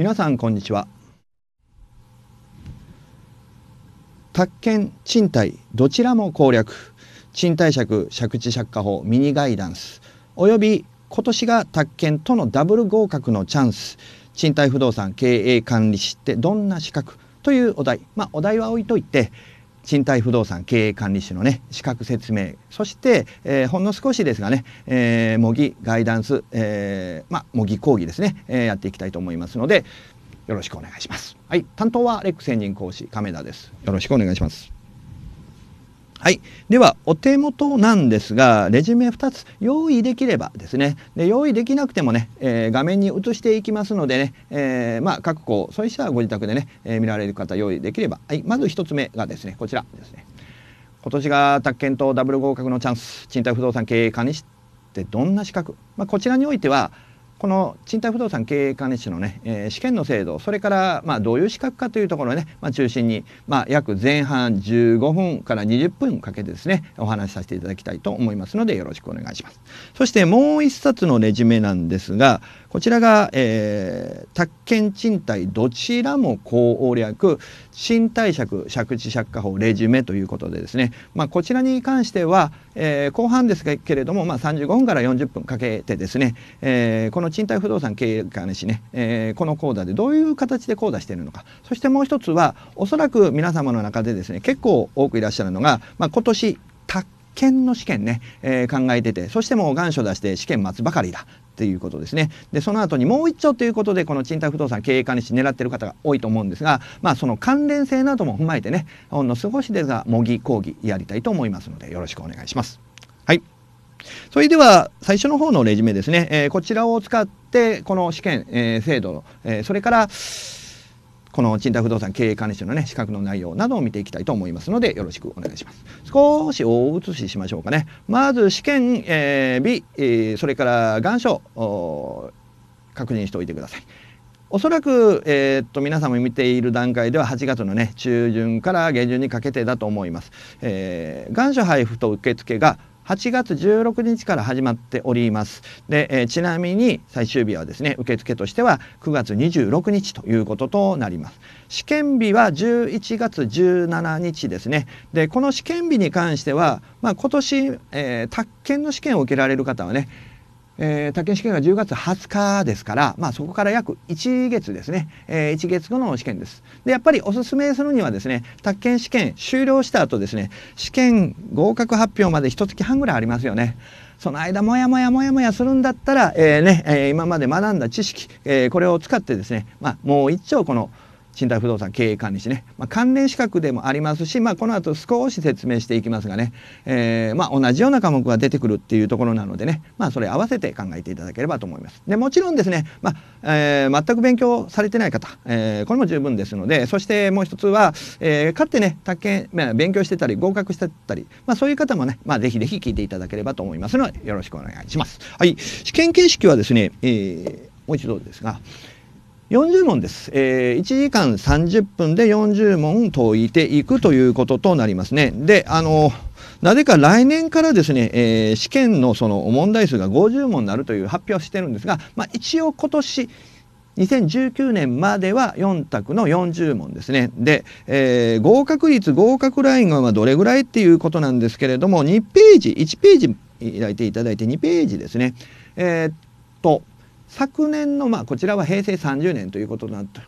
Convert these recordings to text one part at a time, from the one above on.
皆さんこんにちは宅建賃貸どちらも攻略賃貸借借地借家法ミニガイダンスおよび今年が宅建とのダブル合格のチャンス賃貸不動産経営管理士ってどんな資格というお題まあお題は置いといて、賃貸不動産経営管理士のね資格説明そして、えー、ほんの少しですがね、えー、模擬ガイダンス、えー、まあ、模擬講義ですね、えー、やっていきたいと思いますのでよろしくお願いします。はい、担当はレックスエン講師亀田です。よろしくお願いします。はい、ではお手元なんですがレジュメ2つ用意できればですねで用意できなくてもね、えー、画面に映していきますのでね、えー、まあ、各校そうしたご自宅でね、えー、見られる方用意できれば、はい、まず1つ目がですねこちらですね今年が宅建とダブル合格のチャンス賃貸不動産経営管理士ってどんな資格、まあ、こちらにおいてはこの賃貸不動産経営管理士のね、えー、試験の制度それからまあどういう資格かというところをね、まあ、中心に、まあ、約前半15分から20分かけてですねお話しさせていただきたいと思いますのでよろしくお願いしますそしてもう一冊のレジュメなんですがこちらが、えー、宅建賃貸どちらも攻略賃貸借借地借家法レジュメということでですね、まあ、こちらに関しては、えー、後半ですけれども、まあ、35分から40分かけてですね、えー、この賃貸不動産経営監視ね、えー、この講座でどういう形で講座しているのかそしてもう一つはおそらく皆様の中でですね結構多くいらっしゃるのが、まあ、今年宅建の試験ね、えー、考えててそしてもう願書出して試験待つばかりだっていうことですね。でその後にもう一丁ということでこの賃貸不動産経営管理士狙ってる方が多いと思うんですが、まあ、その関連性なども踏まえてねほんの少しですが模擬講義やりたいと思いますのでよろしくお願いします。はいそれでは最初の方のレジュメですね、えー、こちらを使ってこの試験、えー、制度、えー、それからこの賃貸不動産経営管理士のね資格の内容などを見ていきたいと思いますのでよろしくお願いします少し大写ししましょうかねまず試験、えー、日、えー、それから願書確認しておいてくださいおそらく、えー、っと皆さんも見ている段階では8月のね中旬から下旬にかけてだと思います、えー、願書配布と受付が8月16日から始まっております。で、えー、ちなみに最終日はですね、受付としては9月26日ということとなります。試験日は11月17日ですね。で、この試験日に関しては、まあ、今年、えー、宅建の試験を受けられる方はね、えー、竹試験は10月20日ですから、まあ、そこから約1月ですね、えー、1月後の試験です。でやっぱりおすすめするにはですね宅建試験終了した後ですね試験合格発表まで1月半ぐらいありますよね。その間もやもやもやもやするんだったら、えー、ねえ今まで学んだ知識、えこれを使ってですね、まあ、もう一丁この「賃貸不動産経営管理士ね、まあ、関連資格でもありますし、まあ、この後少し説明していきますがね、えー、まあ、同じような科目が出てくるっていうところなのでね、まあ、それ合わせて考えていただければと思います。でもちろんですね、まあ、えー、全く勉強されてない方、えー、これも十分ですのでそしてもう一つは、えかってね宅建、まあ、勉強してたり合格してたり、まそういう方もね、まあ、ぜひぜひ聞いていただければと思いますのでよろしくお願いします。はい、試験形式はですね、えもう一度ですが、40問です、えー、1時間30分で40問解いていくということとなりますね。で、あのなぜか来年からですね、えー、試験のその問題数が50問になるという発表をしてるんですが、まあ、一応今年2019年までは4択の40問ですね。で、えー、合格率合格ラインがどれぐらいっていうことなんですけれども2ページ1ページ開いていただいて2ページですね。えー、っと昨年のまあこちらは平成30年ということになって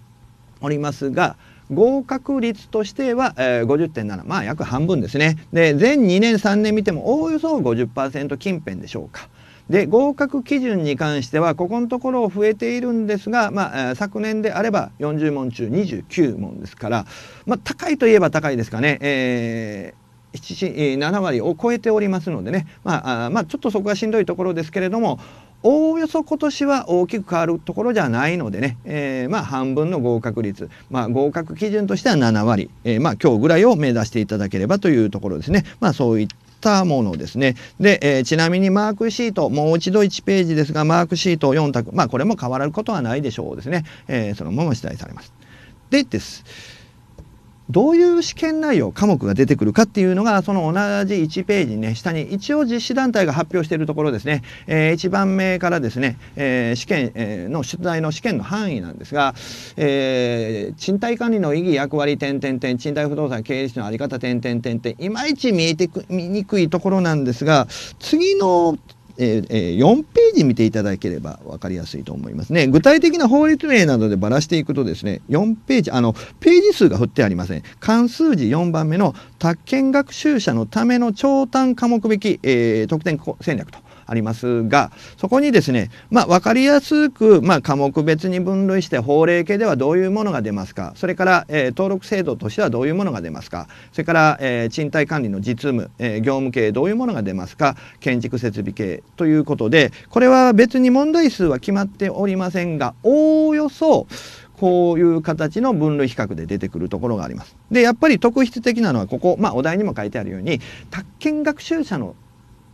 おりますが合格率としては、えー、50.7まあ約半分ですねで全2年3年見てもおおよそ50%近辺でしょうか。で合格基準に関してはここのところ増えているんですが、まあ、昨年であれば40問中29問ですから、まあ、高いといえば高いですかね、えー、7割を超えておりますのでね、まあ、まあ、ちょっとそこがしんどいところですけれどもおおよそ今年は大きく変わるところじゃないのでね、えー、まあ半分の合格率、まあ、合格基準としては7割、えー、まあ今日ぐらいを目指していただければというところですね。まあ、そういったものですねで、えー、ちなみにマークシートもう一度1ページですがマークシート4択まあこれも変わることはないでしょうですね、えそのまま取材されます。でですどういう試験内容科目が出てくるかっていうのがその同じ1ページね下に一応実施団体が発表しているところですね、えー、1番目からですね、えー、試験、えー、の出題の試験の範囲なんですが、えー、賃貸管理の意義役割点点点賃貸不動産経営者の在り方点点点点いまいち見えてく見にくいところなんですが次のえー、えー、4ページ見ていただければ分かりやすいと思いますね。具体的な法律例などでばらしていくとですね、4ページ、あの、ページ数が振ってありません。関数字4番目の、宅建学習者のための長短科目べき、えー、得点戦略と。ありますがそこにですね、まあ、分かりやすく、まあ、科目別に分類して法令系ではどういうものが出ますかそれから、えー、登録制度としてはどういうものが出ますかそれから、えー、賃貸管理の実務、えー、業務系どういうものが出ますか建築設備系ということでこれは別に問題数は決まっておりませんがおおよそこういう形の分類比較で出てくるところがあります。でやっぱり特筆的なのはここ、まあ、お題にも書いてあるように宅建学習者の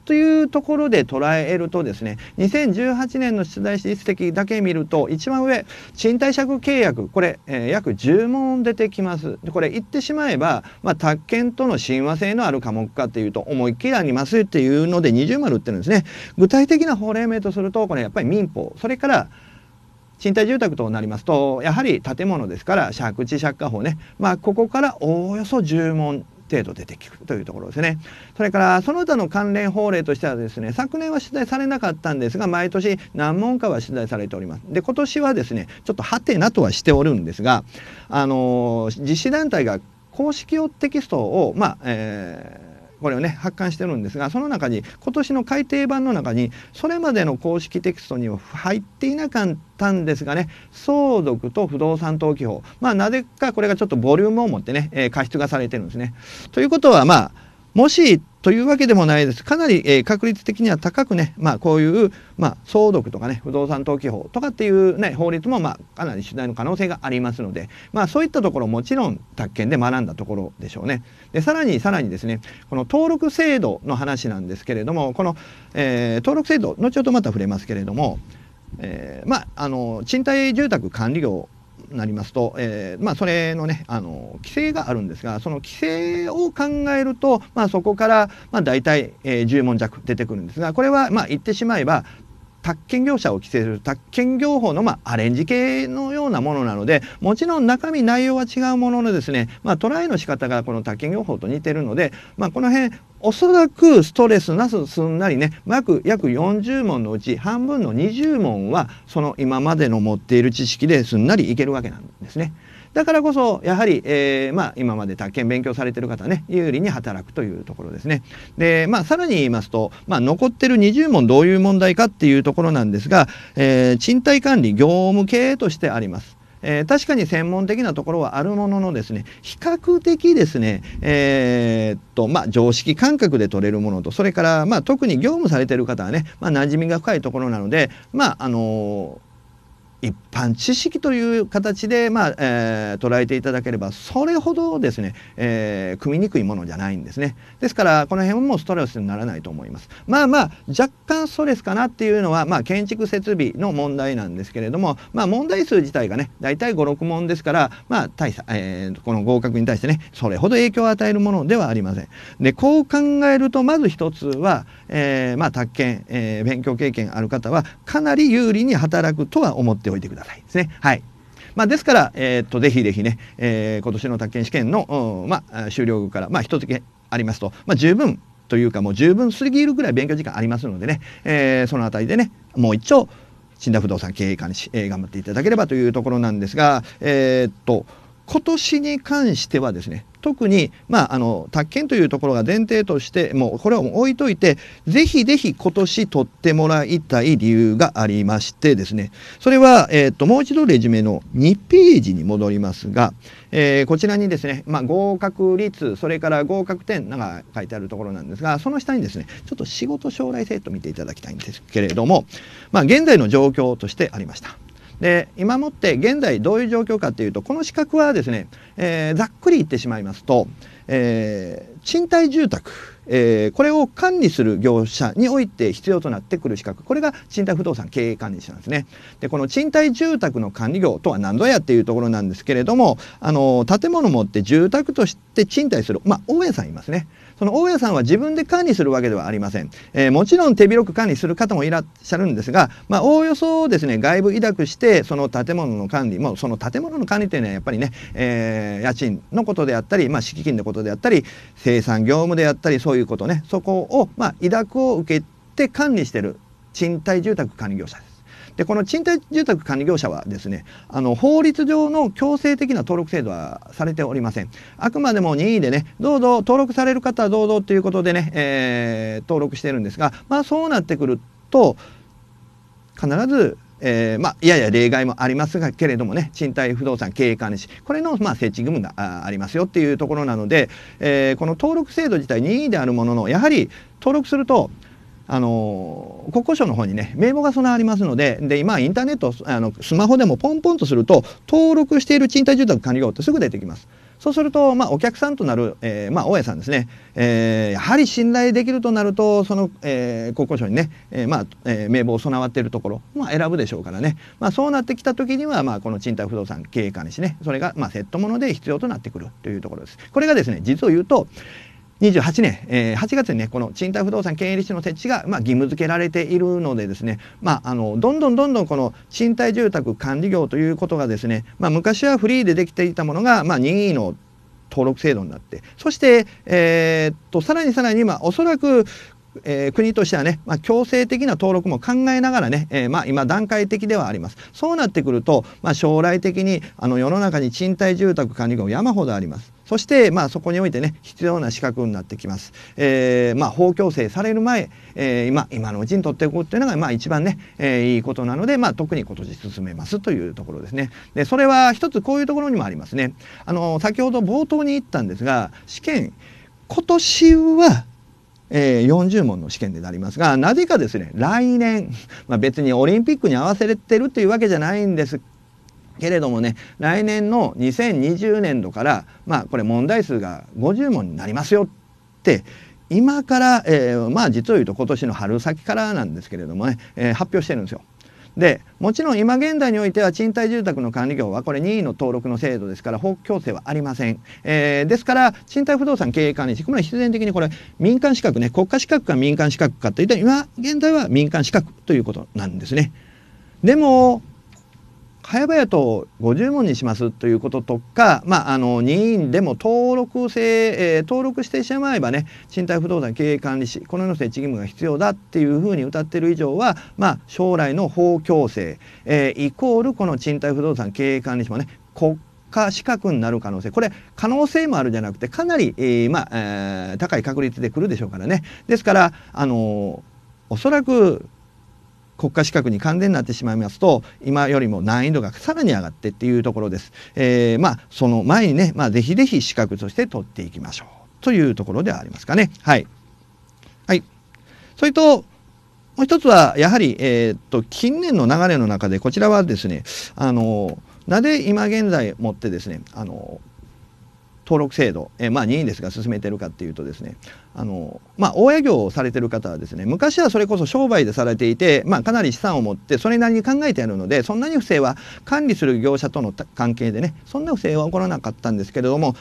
というところで捉えるとですね2018年の出題実績だけ見ると一番上賃貸借契約これ、えー、約10問出てきますでこれ言ってしまえば、まあ、宅建との親和性のある科目かというと思いっきりありますっていうので20丸ってるんですね具体的な法令名とするとこれやっぱり民法それから賃貸住宅となりますとやはり建物ですから借地借家法ねまあここからおおよそ10問程度出てくるというところですね。それからその他の関連法令としてはですね昨年は取材されなかったんですが毎年何問かは取材されております。で今年はですねちょっとハテナとはしておるんですがあの実施団体が公式用テキストをまあ、えーこれをね発刊してるんですがその中に今年の改訂版の中にそれまでの公式テキストには入っていなかったんですがね相続と不動産登記法まあなぜかこれがちょっとボリュームを持ってね、えー、加失がされてるんですね。ということはまあもしというわけでもないです。かなり、えー、確率的には高くね、まあ、こういう、まあ、相続とかね、不動産登記法とかっていう、ね、法律も、まあ、かなり主体の可能性がありますので、まあ、そういったところもちろん宅建で学んだところでしょうね。でさらにさらにですね、この登録制度の話なんですけれども、この、えー、登録制度、後ほどまた触れますけれども、えー、まあ、あの賃貸住宅管理業なりますと、えー、まあ、それのねあの規制があるんですがその規制を考えると、まあ、そこから、まあ、大体、えー、10問弱出てくるんですがこれは、まあ、言ってしまえば宅建業者を規制する宅建業法の、まアレンジ系のようなものなのでもちろん中身内容は違うもののですね、まあ、トライの仕方がこの宅建業法と似てるので、まあ、この辺おそらくストレスなすすんなりね約40問のうち半分の20問はその今までの持っている知識ですんなりいけるわけなんですね。だからこそやはり、えー、まあ、今まで宅建勉強されてる方ね有利に働くというところですね。でまあさらに言いますと、まあ、残ってる20問どういう問題かっていうところなんですが、えー、賃貸管理業務系としてあります。えー、確かに専門的なところはあるもののですね比較的ですね、えー、っとまあ、常識感覚で取れるものとそれから、まあ、特に業務されてる方はね、まあ、馴染みが深いところなのでまああのー一般知識という形で、まあえー、捉えていただければそれほどですね、えー、組みにくいものじゃないんですねですからこの辺もストレスにならないと思いますまあまあ若干ストレスかなっていうのは、まあ、建築設備の問題なんですけれども、まあ、問題数自体がね大体56問ですから、まあ大差えー、この合格に対してねそれほど影響を与えるものではありませんでこう考えるとまず一つは、えーまあ、宅建、えー、勉強経験ある方はかなり有利に働くとは思ってしておいてくださいですね。はい。まあ、ですから、えー、っと、ぜひぜひね、えー、今年の宅建試験の、まあ、終了後から、まあ、一月ありますと、まあ、十分というか、もう十分過ぎるぐらい勉強時間ありますのでね、えー、その辺りでね、もう一丁、死んだ不動産経営管理し、えー、頑張っていただければというところなんですが、えー、っと、今年に関してはですね特に、まあ、あの宅建というところが前提としてもうこれは置いといてぜひぜひ今年取ってもらいたい理由がありましてですねそれは、えーと、ともう一度レジュメの2ページに戻りますが、えー、こちらにですね、まあ、合格率それから合格点なんか書いてあるところなんですがその下にですねちょっと仕事将来性と見ていただきたいんですけれども、まあ、現在の状況としてありました。で今もって現在どういう状況かというとこの資格はですね、えー、ざっくり言ってしまいますと、えー、賃貸住宅えー、これを管理する業者において必要となってくる資格これが賃貸不動産経営管理士なんですね。でこの賃貸住宅の管理業とは何ぞやっていうところなんですけれどもあの建物持って住宅として賃貸するまあ大家さんいますね。その大家さんは自分で管理するわけではありません。えー、もちろん手広く管理する方もいらっしゃるんですが、まあ、おおよそですね、外部委託して、その建物の管理、もうその建物の管理というのはやっぱりね、えー、家賃のことであったり、まあ、敷金のことであったり、生産業務であったり、そういういうことねそこを、まあ、委託を受けて管理してる賃貸住宅管理業者です。でこの賃貸住宅管理業者はですねあの法律上の強制的な登録制度はされておりませんあくまでも任意でねどうぞ登録される方はどうぞということでね、えー、登録してるんですがまあそうなってくると必ずえー、まあ、やや例外もありますがけれどもね賃貸不動産経営管理士これの、まあ、設置義務がありますよっていうところなので、えー、この登録制度自体任意であるもののやはり登録するとあの国交省の方にね名簿が備わりますのでで今インターネットあのスマホでもポンポンとすると登録している賃貸住宅管理業ってすぐ出てきます。そうすると、まあ、お客さんとなる、えー、まあ、大家さんですね、えー、やはり信頼できるとなると、その、えー、国交省にね、えまあ、え名簿を備わっているところ、まあ、選ぶでしょうからね、まあ、そうなってきた時には、まあ、この賃貸不動産経営管理士ね、それが、まあ、セットもので必要となってくるというところです。これがですね、実を言うと、28年、えー、8月にね、この賃貸不動産経営理士の設置が、まあ、義務付けられているのでですね、まあ、あの、どんどんどんどんこの賃貸住宅管理業ということがですね、まあ、昔はフリーでできていたものが、まあ、任意の登録制度になって、そして、えー、っと、さらにさらに、まあ、おそらく、えー、国としてはね、まあ、強制的な登録も考えながらね、えー、まあ、今段階的ではあります。そうなってくると、まあ、将来的にあの世の中に賃貸住宅管理業山ほどあります。そして、まあ、そこにおいてね必要な資格になってきます。えーまあ、法矯正される前、えー、今今のうちに取っていこうっていうのが、まあ、一番ね、えー、いいことなので、まあ、特に今年進めますというところですね。でそれは一つこういうところにもありますね。あの先ほど冒頭に言ったんですが試験今年はえー、40問の試験でなりますがなぜかですね来年、まあ、別にオリンピックに合わせれてるっていうわけじゃないんですけれどもね来年の2020年度からまあこれ問題数が50問になりますよって今から、えー、まあ実を言うと今年の春先からなんですけれどもね、えー、発表してるんですよ。でもちろん今現在においては賃貸住宅の管理業はこれ任意の登録の制度ですから法強制はありません、えー、ですから賃貸不動産経営管理士これは必然的にこれ民間資格ね国家資格か民間資格かといった今現在は民間資格ということなんですね。でも早々と50問にしますということとか、まあ、あの任意でも登録制、えー、登録してしまえばね賃貸不動産経営管理士この世の設置義務が必要だっていうふうに歌ってる以上は、まあ、将来の法強制、えー、イコールこの賃貸不動産経営管理士もね国家資格になる可能性これ可能性もあるじゃなくてかなり、えー、まあ、えー、高い確率で来るでしょうからねですからあのおそらく国家資格に完全になってしまいますと今よりも難易度がさらに上がってっていうところです。えー、まあその前にね、まあ、ぜひぜひ資格として取っていきましょうというところではありますかね。はい。はい。それともう一つはやはり、えっと近年の流れの中でこちらはですねあのなぜ今現在もってですねあの登録制度、えー、まあ任意ですが進めてるかっていうとですねあのまあ、大家業をされてる方はですね昔はそれこそ商売でされていて、まあ、かなり資産を持ってそれなりに考えてやるのでそんなに不正は管理する業者との関係でねそんな不正は起こらなかったんですけれども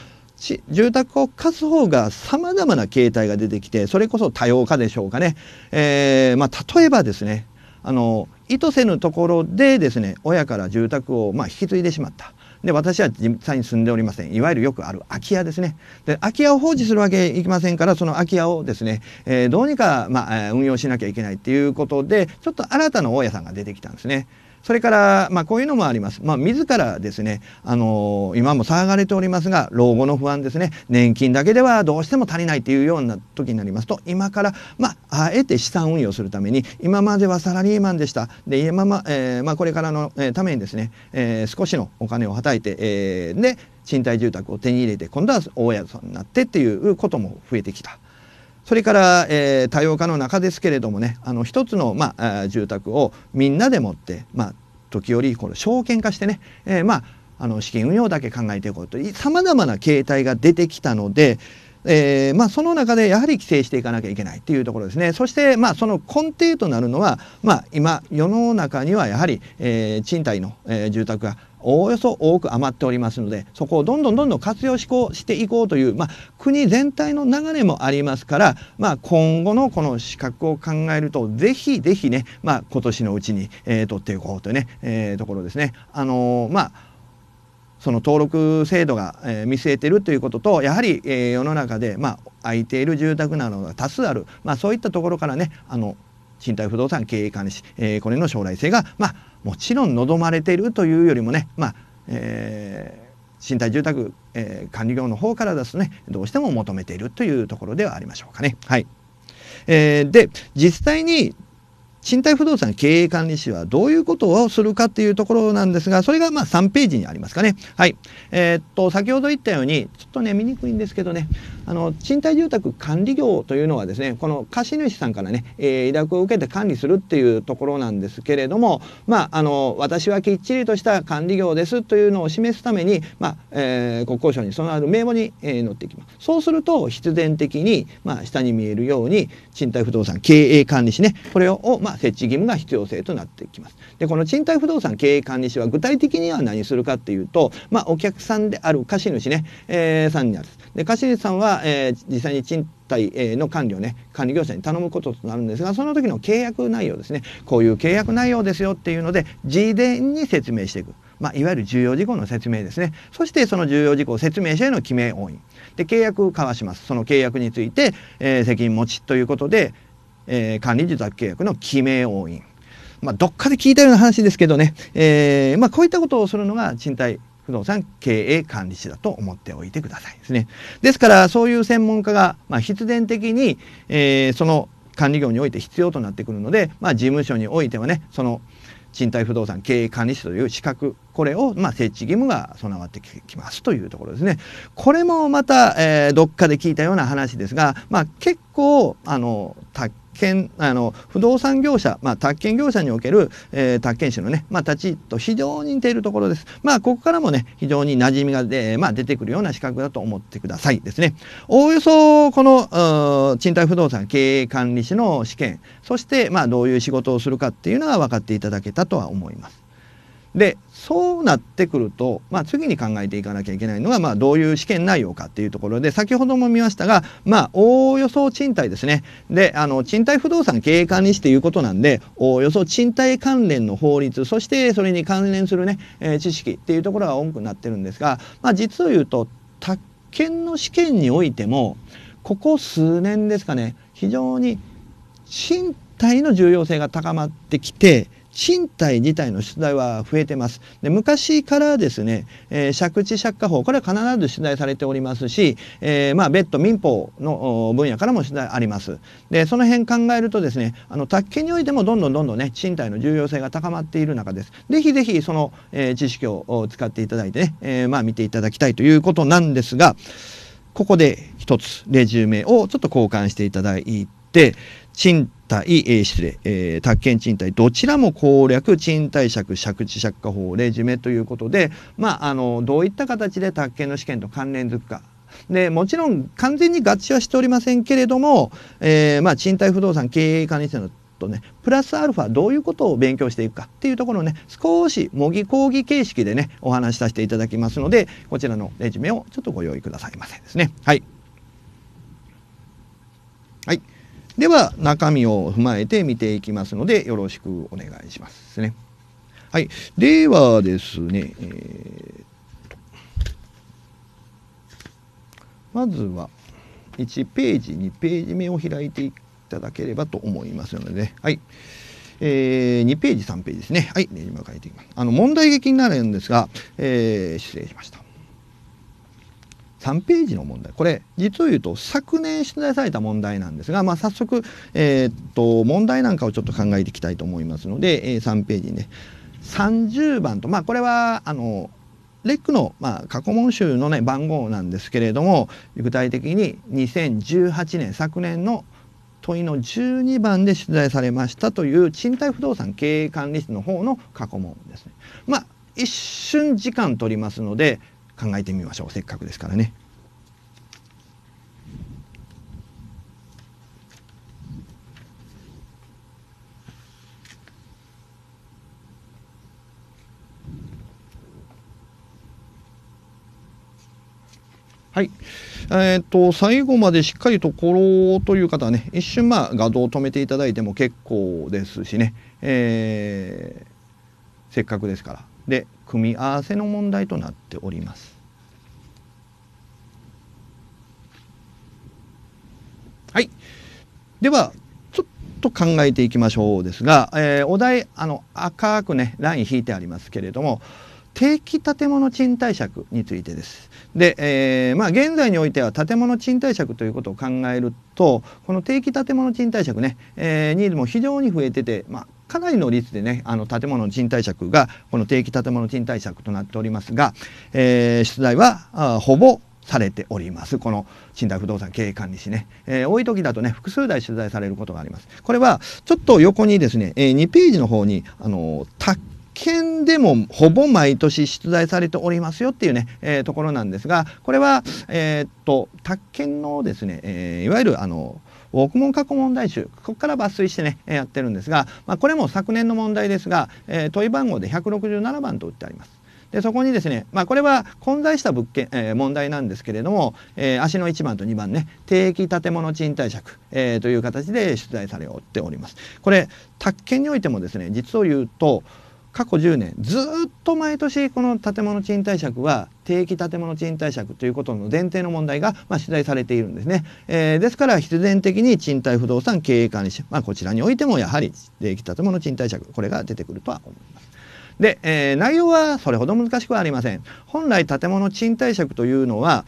住宅を貸す方がさまざまな形態が出てきてそれこそ多様化でしょうかね、えー、まあ、例えばですねあの意図せぬところでですね親から住宅をま引き継いでしまった。で、私は実際に住んでおりません。いわゆるよくある空き家ですね。で、空き家を放置するわけいきませんから、その空き家をですね、えー、どうにか、まあ、運用しなきゃいけないっていうことで、ちょっと新たな大家さんが出てきたんですね。それから、まあ、こういうのもあります。まあ、自らですね、あのー、今も騒がれておりますが、老後の不安ですね、年金だけではどうしても足りないというような時になりますと、今から、まあ、あえて資産運用するために、今まではサラリーマンでした。で、今ま、えー、まあ、これからの、えためにですね、えー、少しのお金をはたいて、えー、で、賃貸住宅を手に入れて、今度は大家さんになってっていうことも増えてきた。それから、えー、多様化の中ですけれどもねあの一つの、まあ、住宅をみんなでもって、まあ、時折この証券化してね、えー、まああの資金運用だけ考えていこうとさまざまな形態が出てきたのでえー、まあ、その中でやはり規制していかなきゃいけないというところですねそして、まあ、その根底となるのは、まあ、今世の中にはやはり、えー、賃貸の、えー、住宅がおおよそ多く余っておりますのでそこをどんどんどんどん活用しこうしていこうという、まあ、国全体の流れもありますから、まあ、今後のこの資格を考えるとぜひぜひね、まあ、今年のうちに、えー、取っていこうというね、えー、ところですね。あのー、まあその登録制度が、え見据えてるということとやはり、え世の中で、まあ、空いている住宅などが多数ある、まあ、そういったところからねあの賃貸不動産経営管理士、えー、これの将来性が、まあ、もちろん望まれているというよりもね、まあえー、賃貸住宅、えー、管理業の方からですねどうしても求めているというところではありましょうかね。はいえー、で実際に賃貸不動産経営管理士はどういうことをするかっていうところなんですがそれがま3ページにありますかね。はい、えー、っと先ほど言ったようにちょっとね見にくいんですけどねあの賃貸住宅管理業というのはですねこの貸主さんからね、えー、委託を受けて管理するっていうところなんですけれどもまああの私はきっちりとした管理業ですというのを示すために、まあえー、国交省にそのある名簿に、えー、載っていきますそうすると必然的に、まあ、下に見えるように賃貸不動産経営管理士ねこれを、まあ、設置義務が必要性となってきますでこの賃貸不動産経営管理士は具体的には何するかっていうと、まあ、お客さんである貸主ね、えー、さんになるで貸主さんは、えー、実際に賃貸の管理をね管理業者に頼むこととなるんですがその時の契約内容ですねこういう契約内容ですよっていうので事前に説明していく。まあ、いわゆる重要事項の説明ですねそしてその重要事項説明者への記名押印で契約を交わしますその契約について、えー、責任持ちということで、えー、管理受託契約の記名押印まあ、どっかで聞いたような話ですけどね、えーまあ、こういったことをするのが賃貸不動産経営管理士だと思っておいてくださいですね。ですからそういう専門家が、まあ、必然的に、えー、その管理業において必要となってくるので、まあ、事務所においてはねその賃貸不動産経営管理士という資格これを、まあ、設置義務が備わってきますというところですね。これもまた、えー、どっかで聞いたような話ですが、まあ、結構あの権あの不動産業者、まあ、宅建業者における、えー、宅建士のね、まあ、立ち位置と非常に似ているところです。まあ、ここからもね、非常に馴染みがで、まあ、出てくるような資格だと思ってくださいですね。おおよそ、この、賃貸不動産経営管理士の試験、そして、まあ、どういう仕事をするかっていうのは分かっていただけたとは思います。でそうなってくると、まあ、次に考えていかなきゃいけないのが、まあ、どういう試験内容かっていうところで先ほども見ましたが、まあ、おおよそ賃貸ですねであの賃貸不動産経営管理士ということなんでおおよそ賃貸関連の法律そしてそれに関連するね、えー、知識っていうところが多くなってるんですが、まあ、実を言うと宅建の試験においてもここ数年ですかね非常に賃貸の重要性が高まってきて身体自体の出題は増えてます。で昔からですね、えー、借地借家法、これは必ず出題されておりますし、えー、まあ別途民法の分野からも出題あります。で、その辺考えるとですね、あの宅建においてもどんどんどんどんね、賃貸の重要性が高まっている中です。ぜひぜひその、えー、知識を使っていただいてね、えー、まあ見ていただきたいということなんですが、ここで一つレジュメをちょっと交換していただいて、賃貸、えー、失礼、えー、宅建賃貸どちらも攻略賃貸借借地借家法ジュメということで、まあ、あのどういった形で宅建の試験と関連づくかでもちろん完全に合致はしておりませんけれども、えー、まあ、賃貸不動産経営管理者のとねプラスアルファどういうことを勉強していくかっていうところをね少し模擬講義形式でねお話しさせていただきますのでこちらのレジュメをちょっとご用意くださいませですね。はいでは中身を踏まえて見ていきますのでよろしくお願いしますね。はい、ではですね、えー、まずは1ページ2ページ目を開いていただければと思いますので、ね、はい。えー、2ページ3ページですね。はい、レジュメをていきます。あの問題劇になるんですが、えー、失礼しました。3ページの問題これ実を言うと昨年出題された問題なんですが、まあ、早速、えー、っと問題なんかをちょっと考えていきたいと思いますので、えー、3ページね30番とまあこれはあのレックの、まあ、過去問集のね番号なんですけれども具体的に2018年昨年の問いの12番で出題されましたという賃貸不動産経営管理室の方の過去問ですね。まあ一瞬時間取りますので考えてみましょうせっかくですからね。はい。えっ、ー、と、最後までしっかりところという方はね、一瞬まあ画像を止めていただいても結構ですしね、えー、せっかくですから。で、組み合わせの問題となっております。はい。では、ちょっと考えていきましょうですが、えー、お題、あの、赤くね、ライン引いてありますけれども、定期建物賃貸借についてです。で、えー、まあ、現在においては建物賃貸借ということを考えるとこの定期建物賃貸借ね、えー、ニーズも非常に増えてて、まあ、かなりの率でねあの建物の賃貸借がこの定期建物賃貸借となっておりますが、えー、出題はほぼされておりますこの賃貸不動産経営管理士ね、えー、多い時だとね複数台取材されることがありますこれはちょっと横にですね、えー、2ページの方にあの宅建でもほぼ毎年出題されておりますよっていうね、えー、ところなんですがこれはえっと宅建のですね、えいわゆるあの奥門過去問題集ここから抜粋してねやってるんですが、まあ、これも昨年の問題ですが、え問い番号で167番と打ってあります。でそこにですね、まあ、これは混在した物件、えー、問題なんですけれども、えー、足の1番と2番ね定期建物賃貸借、えー、という形で出題されおっております。これ宅建においてもですね実を言うと過去10年ずっと毎年この建物賃貸借は定期建物賃貸借ということの前提の問題が、まあ、取材されているんですね、えー、ですから必然的に賃貸不動産経営管理者、まあ、こちらにおいてもやはり定期建物賃貸借これが出てくるとは思います。で、えー、内容はそれほど難しくはありません。本来建物賃貸借というのは、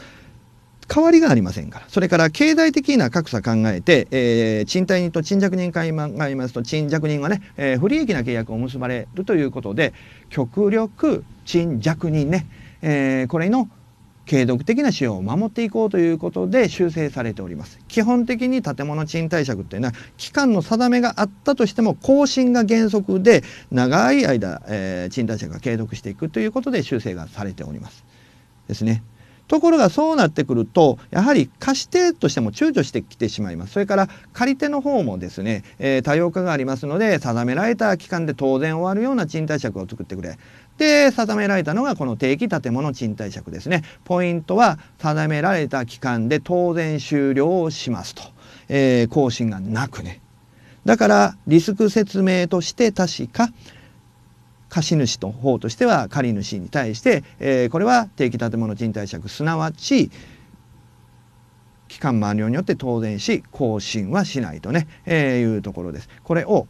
変わりがありませんからそれから経済的な格差考えて、えー、賃貸人と賃借人間がいますと賃借人はね、えー、不利益な契約を結ばれるということで極力賃借人ね、えー、これの継続的な使用を守っていこうということで修正されております基本的に建物賃貸借っていうのは期間の定めがあったとしても更新が原則で長い間、えー、賃貸借が継続していくということで修正がされておりますですね。ところがそうなってくるとやはり貸し手としても躊躇してきてしまいますそれから借り手の方もですね、えー、多様化がありますので定められた期間で当然終わるような賃貸借を作ってくれで定められたのがこの定期建物賃貸借ですねポイントは定められた期間で当然終了をしますと、えー、更新がなくねだからリスク説明として確か貸主の方としては借主に対して、えー、これは定期建物賃貸借すなわち期間満了によって当然し更新はしないとね、えー、いうところです。これを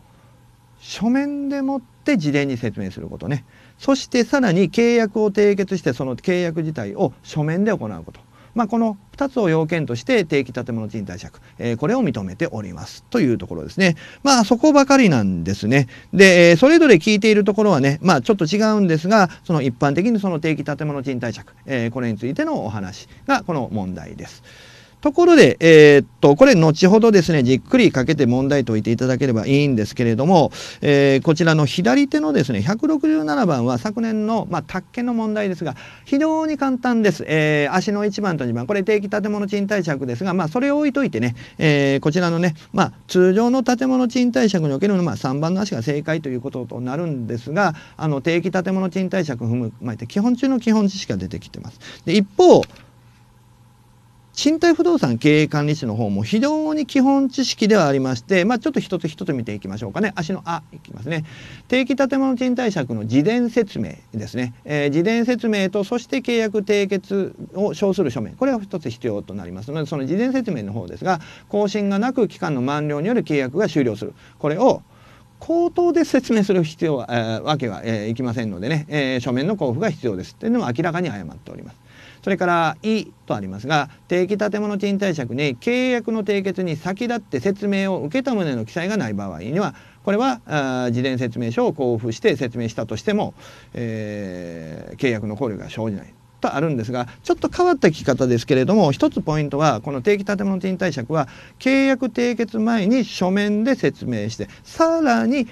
書面でもって事前に説明することね。そしてさらに契約を締結してその契約自体を書面で行うこと。まあ、この2つを要件として定期建物賃貸借、えー、これを認めておりますというところですね。まあそこばかりなんですね。で、えそれぞれ聞いているところはね、まあちょっと違うんですが、その一般的にその定期建物賃貸借、えー、これについてのお話がこの問題です。ところで、えー、っと、これ後ほどですね、じっくりかけて問題解いていただければいいんですけれども、えー、こちらの左手のですね、167番は昨年の、まあ、宅建の問題ですが、非常に簡単です。えー、足の1番と2番、これ定期建物賃貸借ですが、まあ、それを置いといてね、えー、こちらのね、まあ、通常の建物賃貸借におけるの、まあ、3番の足が正解ということとなるんですが、あの、定期建物賃貸借を踏む、まて、基本中の基本知識が出てきてます。で一方、賃貸不動産経営管理士の方も非常に基本知識ではありまして、まあ、ちょっと一つ一つ見ていきましょうかね。足の「あ」いきますね。定期建物賃貸借の事前説明ですね。えー、事前説明とそして契約締結を称する書面これは一つ必要となりますのでその事前説明の方ですが更新がなく期間の満了による契約が終了するこれを口頭で説明する必要は、えー、わけは、えー、いきませんのでね、えー、書面の交付が必要ですっていうのは明らかに誤っております。それから「い」とありますが定期建物賃貸借に契約の締結に先立って説明を受けた旨の記載がない場合にはこれは事前説明書を交付して説明したとしても、えー、契約の考慮が生じないとあるんですがちょっと変わった聞き方ですけれども一つポイントはこの定期建物賃貸借は契約締結前に書面で説明してさらに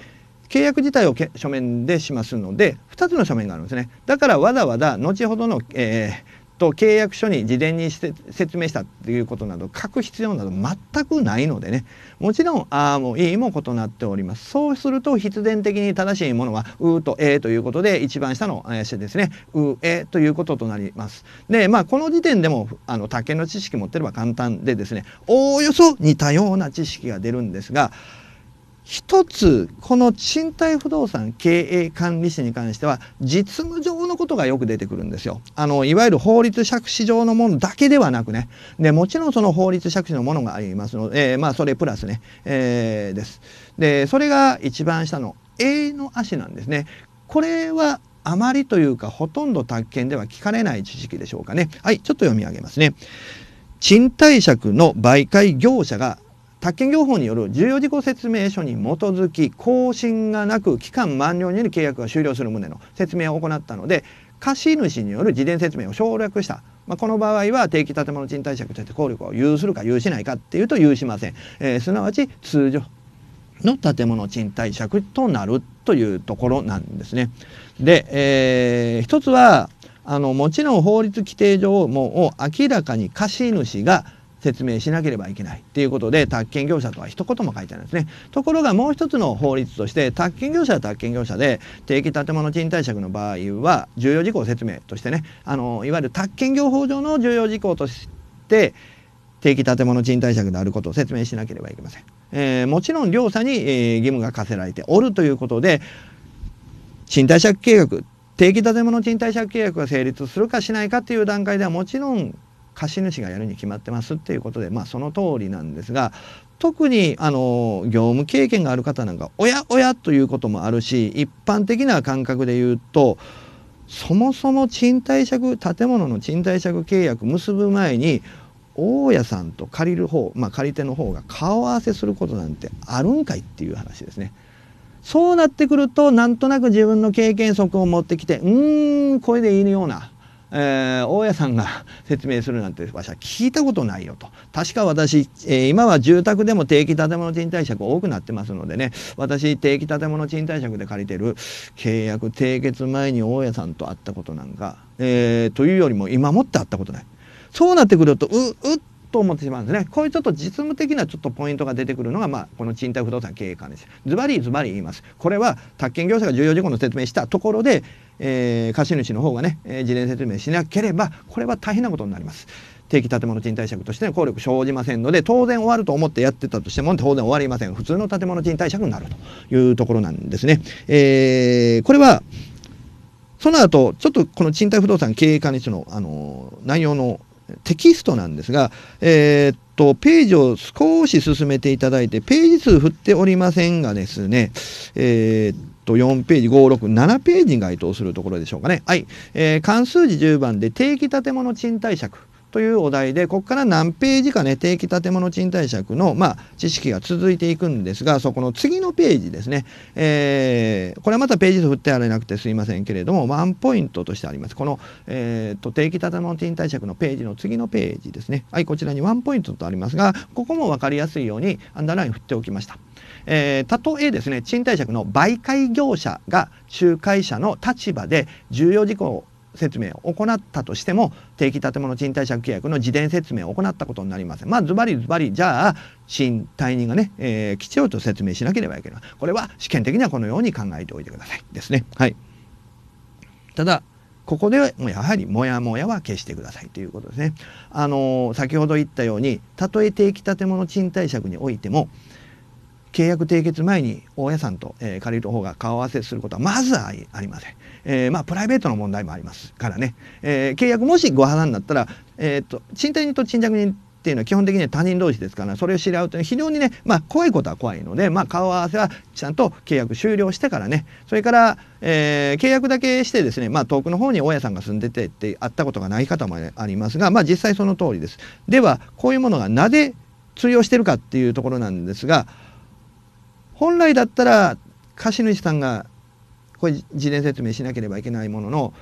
契約自体を書面でしますので2つの書面があるんですねだからわざわざ後ほどの、えー、と契約書に事前に説明したということなど書く必要など全くないのでねもちろん「ああもういい」も異なっておりますそうすると必然的に正しいものは「う」と「え」ということで一番下の「え」ですね「う」「え」ということとなりますでまあこの時点でもあの竹の知識持ってれば簡単でですねおおよそ似たような知識が出るんですが一つこの賃貸不動産経営管理士に関しては実務上のことがよく出てくるんですよ。あのいわゆる法律借子上のものだけではなくねでもちろんその法律借子のものがありますので、えー、まあそれプラスね、えー、です。でそれが一番下の A の足なんですね。これはあまりというかほとんど宅建では聞かれない知識でしょうかね。はいちょっと読み上げますね。賃貸借の媒介業者が宅建業法による重要事項説明書に基づき更新がなく期間満了により契約が終了する旨の説明を行ったので貸主による事前説明を省略した、まあ、この場合は定期建物賃貸借として効力を有するか有しないかっていうと有しません、えー、すなわち通常の建物賃貸借となるというところなんですね。で、えー、一つはあのもちろん法律規定上もう明らかに貸主が説明しなければいけないっていうことで宅建業者とは一言も書いてないんですねところがもう一つの法律として宅建業者は宅建業者で定期建物賃貸借の場合は重要事項説明としてねあのいわゆる宅建業法上の重要事項として定期建物賃貸借であることを説明しなければいけません、えー、もちろん両者に、えー、義務が課せられておるということで賃貸借契約定期建物賃貸借契約が成立するかしないかっていう段階ではもちろん貸主がやるに決まってますっていうことで、まあ、その通りなんですが特にあの業務経験がある方なんかおやおやということもあるし一般的な感覚で言うとそもそも賃貸借建物の賃貸借契約結ぶ前に大家さんと借りる方、まあ、借り手の方が顔合わせすることなんてあるんかいっていう話ですね。そうなってくるとなんとなく自分の経験則を持ってきてうーんこれでいいようなえー、大家さんが説明するなんて私は聞いたことないよと確か私、えー、今は住宅でも定期建物賃貸借多くなってますのでね私定期建物賃貸借で借りてる契約締結前に大家さんと会ったことなんか、えー、というよりも今もって会ったことないそうなってくるとううっと思ってしまうんですね。こういうちょっと実務的なちょっとポイントが出てくるのが、まあ、この賃貸不動産経営管理士。ズバリズバリ言います。これは、宅建業者が重要事項の説明したところで、えー、貸主の方がね、えー、事前説明しなければ、これは大変なことになります。定期建物賃貸借としての効力生じませんので、当然終わると思ってやってたとしても、当然終わりません。普通の建物賃貸借になるというところなんですね。えー、これは、その後、ちょっとこの賃貸不動産経営管理士の、あのー、内容のテキストなんですが、えー、っと、ページを少し進めていただいて、ページ数振っておりませんがですね、えー、っと、4ページ、5、6、7ページに該当するところでしょうかね。はい。えー、関数字10番で定期建物賃貸借。というお題でここから何ページかね定期建物賃貸借の、まあ、知識が続いていくんですがそこの次のページですね、えー、これはまたページ数振ってあれなくてすいませんけれどもワンポイントとしてありますこの、えーと、定期建物賃貸借のページの次のページですねはいこちらにワンポイントとありますがここも分かりやすいようにアンダーライン振っておきました。えー、例えですね賃貸借の媒介業者が仲介者の立場で重要事項説明を行ったとしても定期建物賃貸借契約の事前説明を行ったことになりません。まあズバリズバリじゃあ賃貸人がね、えー、きちんと説明しなければいけない。これは試験的にはこのように考えておいてくださいですね。はい。ただここでもやはりモヤモヤは消してくださいということですね。あのー、先ほど言ったようにたとえ定期建物賃貸借においても契約締結前に大家さんと、えー、借りる方が顔合わせすることはまずありません。えー、まあ、プライベートの問題もありますからね、えー、契約もしご破談になったら、えーと、と賃貸人と賃借人っていうのは基本的には他人同士ですから、それを知り合うというのは非常にね、まあ、怖いことは怖いので、まあ、顔合わせはちゃんと契約終了してからねそれから、えー、契約だけしてですね、まあ、遠くの方に大家さんが住んでてって会ったことがない方もありますが、まあ、実際その通りです。ではこういうものがなぜ通用してるかっていうところなんですが本来だったら貸主さんがこれ事前説明しなければいけないものの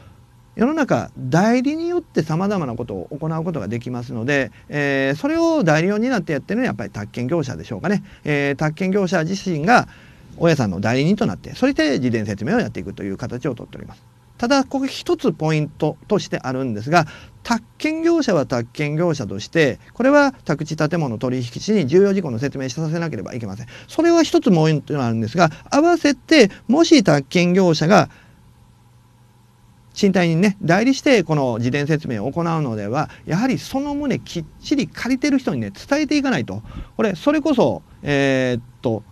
世の中代理によってさまざまなことを行うことができますので、えー、それを代理用になってやってるのはやっぱり宅建業者でしょうかね、えー、宅建業者自身が大家さんの代理人となってそれで事前説明をやっていくという形をとっております。ただここ一つポイントとしてあるんですが宅建業者は宅建業者としてこれは宅地建物取引士に重要事項の説明させなければいけませんそれは一つもうといのあるんですが合わせてもし宅建業者が賃貸にね代理してこの事前説明を行うのではやはりその旨きっちり借りてる人にね伝えていかないとこれそれこそえー、っと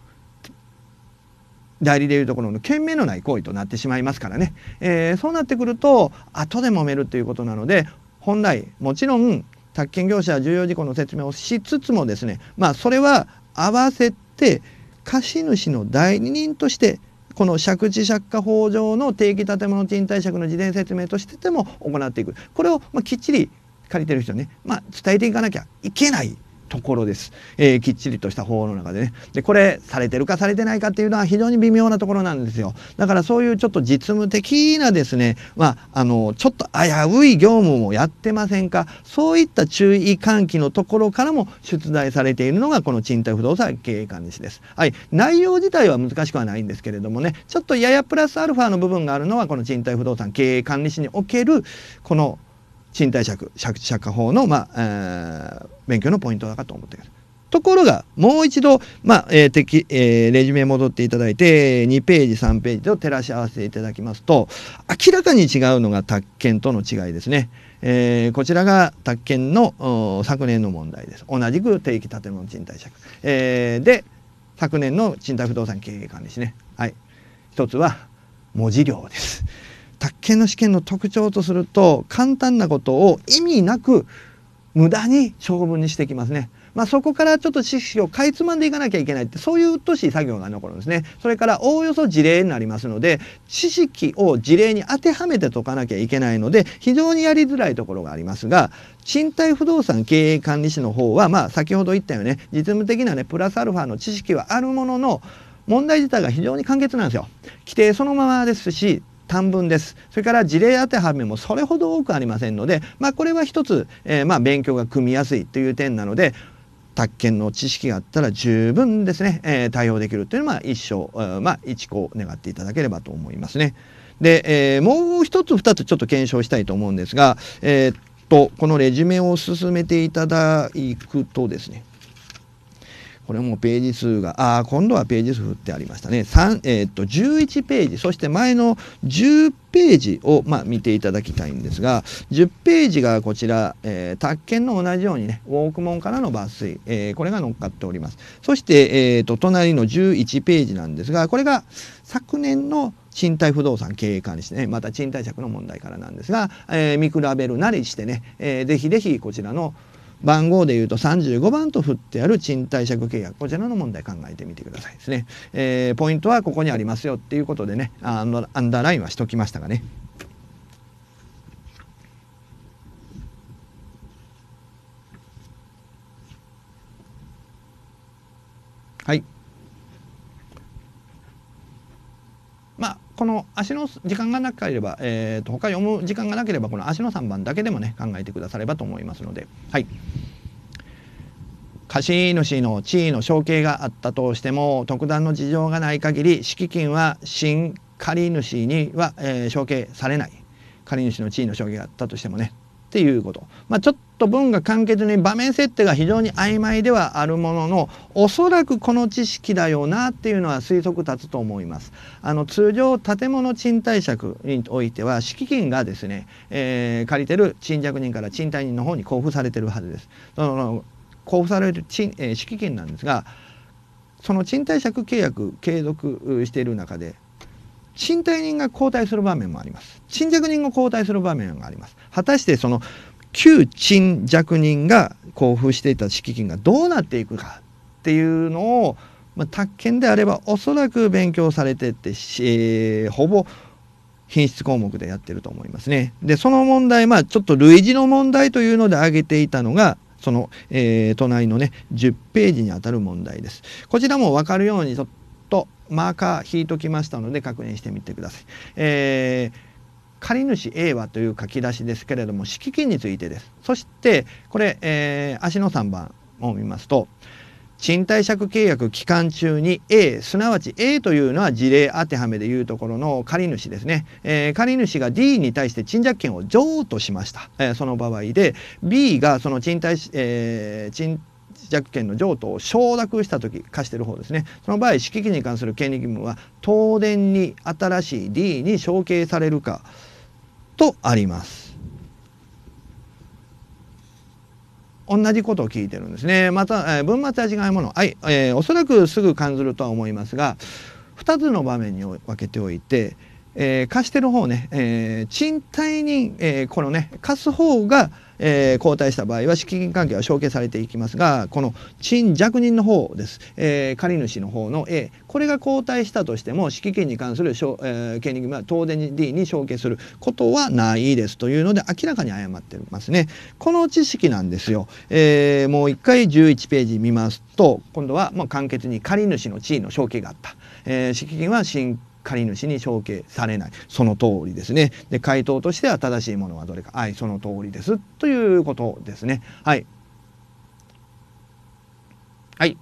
代理でいうところの懸命のない行為となってしまいますからね、えー、そうなってくると後で揉めるということなので本来もちろん宅建業者は重要事項の説明をしつつもですねまあそれは合わせて貸主の代理人としてこの借地借家法上の定期建物賃貸借の事前説明としてでも行っていくこれをまきっちり借りてる人ね、まあ、伝えていかなきゃいけないところです、えー、きっちりとした法の中でねでこれされてるかされてないかっていうのは非常に微妙なところなんですよだからそういうちょっと実務的なですねまああのちょっと危うい業務もやってませんかそういった注意喚起のところからも出題されているのがこの賃貸不動産経営管理士です、はい、内容自体は難しくはないんですけれどもねちょっとややプラスアルファの部分があるのはこの賃貸不動産経営管理士におけるこの賃貸借借家法の、まあ、えー、勉強のポイントだかと思ってください。ところがもう一度、まあえーえー、レジュメ戻っていただいて2ページ3ページと照らし合わせていただきますと明らかに違うのが宅建との違いですね。えー、こちらが宅建の昨年の問題です。同じく定期建物賃貸借。えー、で昨年の賃貸不動産経営管理すね。はい。一つは文字量です。宅建の試験の特徴とすると簡単なことを意味なく無駄に長文にしてきますね。まあ、そこからちょっと知識をかいつまんでいかなきゃいけないってそういうとし作業が残るんですね。それからおおよそ事例になりますので知識を事例に当てはめて解かなきゃいけないので非常にやりづらいところがありますが賃貸不動産経営管理士の方はまあ先ほど言ったよね実務的なねプラスアルファの知識はあるものの問題自体が非常に簡潔なんですよ。規定そのままですし短文です。それから事例当てはめもそれほど多くありませんので、まあ、これは一つ、えー、まあ、勉強が組みやすいという点なので、宅建の知識があったら十分ですね、えー、対応できるというのは一生、まあ、一個願っていただければと思いますね。で、えー、もう一つ二つちょっと検証したいと思うんですが、えー、っと、このレジュメを進めていただくとですね、これもページ数が、ああ、今度はページ数振ってありましたね。えー、っと、11ページ、そして前の10ページを、まあ、見ていただきたいんですが、10ページがこちら、えー、宅建の同じようにね、ウォークモンからの抜粋、えー、これが乗っかっております。そして、えー、っと、隣の11ページなんですが、これが昨年の賃貸不動産経営管理してね、また賃貸借の問題からなんですが、え見比べるなりしてね、えー、ぜひぜひこちらの番号で言うと35番と振ってある賃貸借契約こちらの問題考えてみてくださいですね、えー、ポイントはここにありますよっていうことでねあのアンダーラインはしときましたがねはいこの足の時間がなければ、えーと、他読む時間がなければこの足の3番だけでもね考えてくださればと思いますのではい。貸主の地位の承継があったとしても特段の事情がない限り敷金は新借主には、えー、承継されない借主の地位の承継があったとしてもねっていうこと。まあ、ちょっと文が簡潔に場面設定が非常に曖昧ではあるもののおそらくこの知識だよなっていうのは推測立つと思います。あの通常建物賃貸借においては敷金がですね、えー、借りてる賃借人から賃貸人の方に交付されてるはずです。その交付される賃、えー、敷金なんですがその賃貸借契約継続している中で賃貸人が交代する場面もあります賃借人が交代する場面があります果たしてその旧賃借人が交付していた敷金がどうなっていくかっていうのを、まあ、宅建であればおそらく勉強されてってえー、ほぼ品質項目でやってると思いますね。でその問題まあちょっと類似の問題というので挙げていたのがその、えー、隣のね10ページにあたる問題です。こちらも分かるようにマーカー引いときましたので確認してみてください。えー借主 A はという書き出しですけれども敷金についてですそしてこれ、えー、足の3番を見ますと賃貸借契約期間中に A すなわち A というのは事例当てはめでいうところの借主ですね、えー、借主が D に対して賃借権を譲渡しました、えー、その場合で B がその賃貸、えー、借権の譲渡を承諾した時貸してる方ですねその場合敷金に関する権利義務は東電に新しい D に承継されるかとあります。同じことを聞いてるんですね。また、えー、文末は違いもの。はい、えー、おそらくすぐ感ずるとは思いますが、2つの場面に分けておいて、えー、貸してる方ね、えー、賃貸人、えこのね、貸す方が、えー、交代した場合は資金関係は承継されていきますがこの賃弱人の方です、えー、借主の方の A これが交代したとしても指金に関する、えー、権利義務は当然に D に承継することはないですというので明らかに誤ってますね。この知識なんですよ、えー、もう一回11ページ見ますと今度はまあ簡潔に借主の地位の承継があった。えー、資金は新借主に承継されないその通りですねで回答としては正しいものはどれかはいその通りですということですねはいはい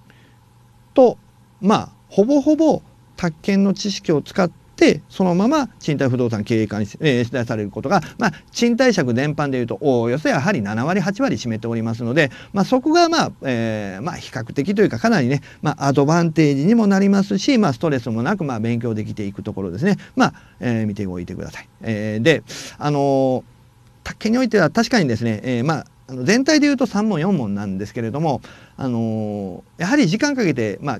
とまあほぼほぼ宅建の知識を使っでそのまま賃貸不動産経営化に、えー、出されることが、まあ、賃貸借全般でいうとおおよそやはり7割8割占めておりますので、まあ、そこが、まあえーまあ、比較的というかかなりね、まあ、アドバンテージにもなりますし、まあ、ストレスもなく、まあ、勉強できていくところですね、まあえー、見ておいてください。えー、で、あの宅建においては確かにですね、えー、まあ全体でいうと3問4問なんですけれども、あのやはり時間かけて、まあ、